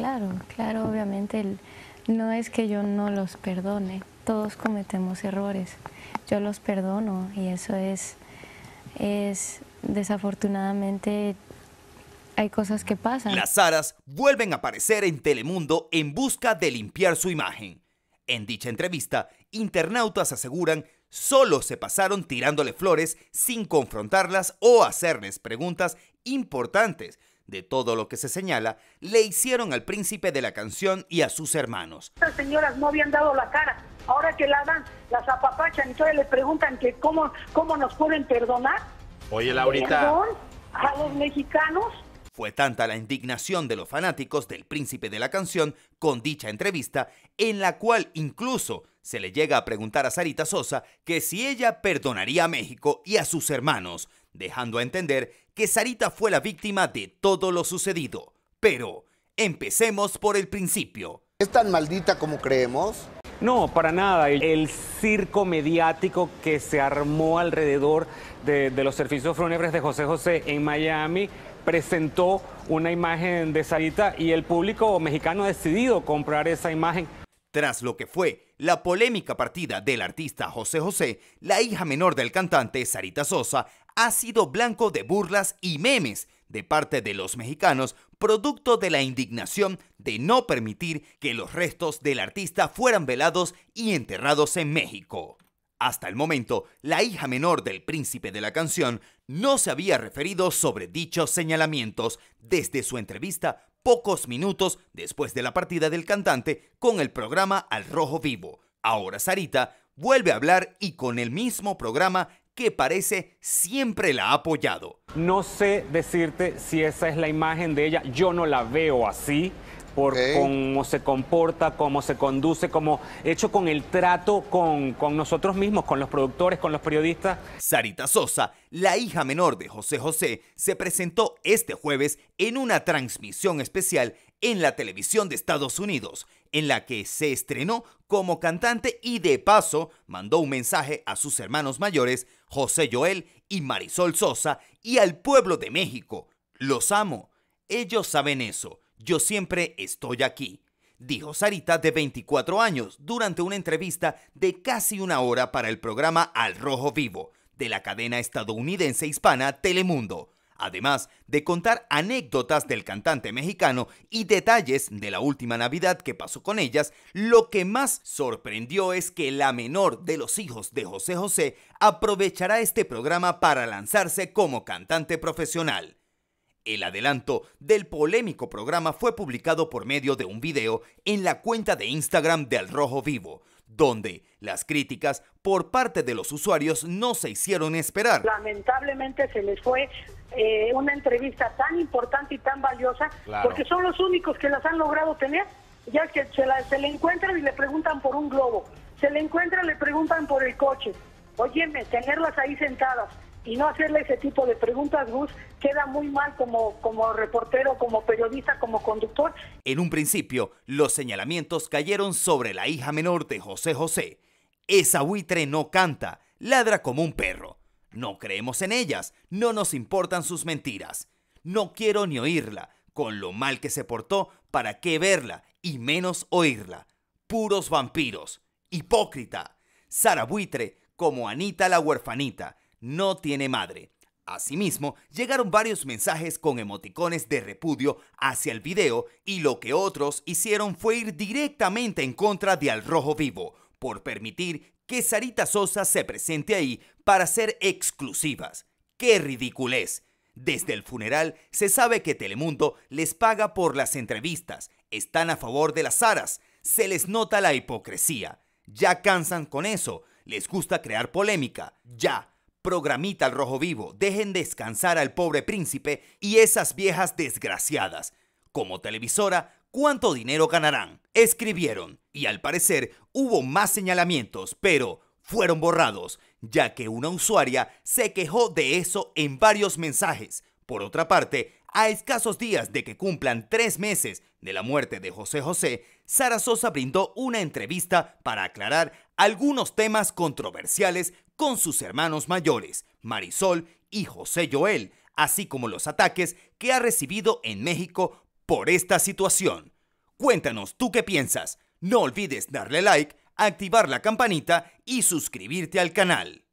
claro, claro, obviamente no es que yo no los perdone, todos cometemos errores, yo los perdono y eso es, es desafortunadamente hay cosas que pasan. Las Aras vuelven a aparecer en Telemundo en busca de limpiar su imagen. En dicha entrevista, internautas aseguran solo se pasaron tirándole flores sin confrontarlas o hacerles preguntas importantes de todo lo que se señala, le hicieron al príncipe de la canción y a sus hermanos. Estas señoras no habían dado la cara, ahora que la dan, las apapachan y todavía le preguntan que cómo, cómo nos pueden perdonar. Oye, Laurita. ¿Perdón a los mexicanos? Fue tanta la indignación de los fanáticos del príncipe de la canción con dicha entrevista, en la cual incluso se le llega a preguntar a Sarita Sosa que si ella perdonaría a México y a sus hermanos, dejando a entender que Sarita fue la víctima de todo lo sucedido. Pero, empecemos por el principio. ¿Es tan maldita como creemos? No, para nada. El circo mediático que se armó alrededor de, los servicios fúnebres de José José en Miami presentó una imagen de Sarita y el público mexicano ha decidido comprar esa imagen. Tras lo que fue la polémica partida del artista José José, la hija menor del cantante Sarita Sosa ha sido blanco de burlas y memes de parte de los mexicanos, producto de la indignación de no permitir que los restos del artista fueran velados y enterrados en México. Hasta el momento, la hija menor del príncipe de la canción no se había referido sobre dichos señalamientos desde su entrevista pocos minutos después de la partida del cantante con el programa Al Rojo Vivo. Ahora Sarita vuelve a hablar y con el mismo programa que parece siempre la ha apoyado. No sé decirte si esa es la imagen de ella, yo no la veo así por cómo se comporta, cómo se conduce, como hecho con el trato con, con nosotros mismos, con los productores, con los periodistas. Sarita Sosa, la hija menor de José José, se presentó este jueves en una transmisión especial en la televisión de Estados Unidos, en la que se estrenó como cantante y de paso mandó un mensaje a sus hermanos mayores, José Joel y Marisol Sosa, y al pueblo de México. Los amo. Ellos saben eso. Yo siempre estoy aquí, dijo Sarita de 24 años durante una entrevista de casi una hora para el programa Al Rojo Vivo de la cadena estadounidense hispana Telemundo, además de contar anécdotas del cantante mexicano y detalles de la última Navidad que pasó con ellas, lo que más sorprendió es que la menor de los hijos de José José aprovechará este programa para lanzarse como cantante profesional. El adelanto del polémico programa fue publicado por medio de un video en la cuenta de Instagram de Al Rojo Vivo, donde las críticas por parte de los usuarios no se hicieron esperar. Lamentablemente se les fue eh, una entrevista tan importante y tan valiosa, porque son los únicos que las han logrado tener, ya que se, la, le encuentran y le preguntan por un globo, se le encuentran, le preguntan por el coche. Óyeme, tenerlas ahí sentadas, y no hacerle ese tipo de preguntas, Gus, queda muy mal como, como reportero, como periodista, como conductor. En un principio, los señalamientos cayeron sobre la hija menor de José José. Esa buitre no canta, ladra como un perro. No creemos en ellas, no nos importan sus mentiras. No quiero ni oírla, con lo mal que se portó, ¿para qué verla y menos oírla? Puros vampiros, hipócrita. Sara Buitre, como Anita la huerfanita, no tiene madre. Asimismo, llegaron varios mensajes con emoticones de repudio hacia el video y lo que otros hicieron fue ir directamente en contra de Al Rojo Vivo por permitir que Sarita Sosa se presente ahí para ser exclusivas. ¡Qué ridiculez! Desde el funeral se sabe que Telemundo les paga por las entrevistas, están a favor de las aras. se les nota la hipocresía. Ya cansan con eso, les gusta crear polémica, ya programita al rojo vivo, dejen descansar al pobre príncipe y esas viejas desgraciadas. Como televisora, ¿cuánto dinero ganarán? Escribieron, y al parecer hubo más señalamientos, pero fueron borrados, ya que una usuaria se quejó de eso en varios mensajes. Por otra parte, a escasos días de que cumplan tres meses de la muerte de José José, Sara Sosa brindó una entrevista para aclarar algunos temas controversiales con sus hermanos mayores, Marisol y José Joel, así como los ataques que ha recibido en México por esta situación. Cuéntanos tú qué piensas. No olvides darle like, activar la campanita y suscribirte al canal.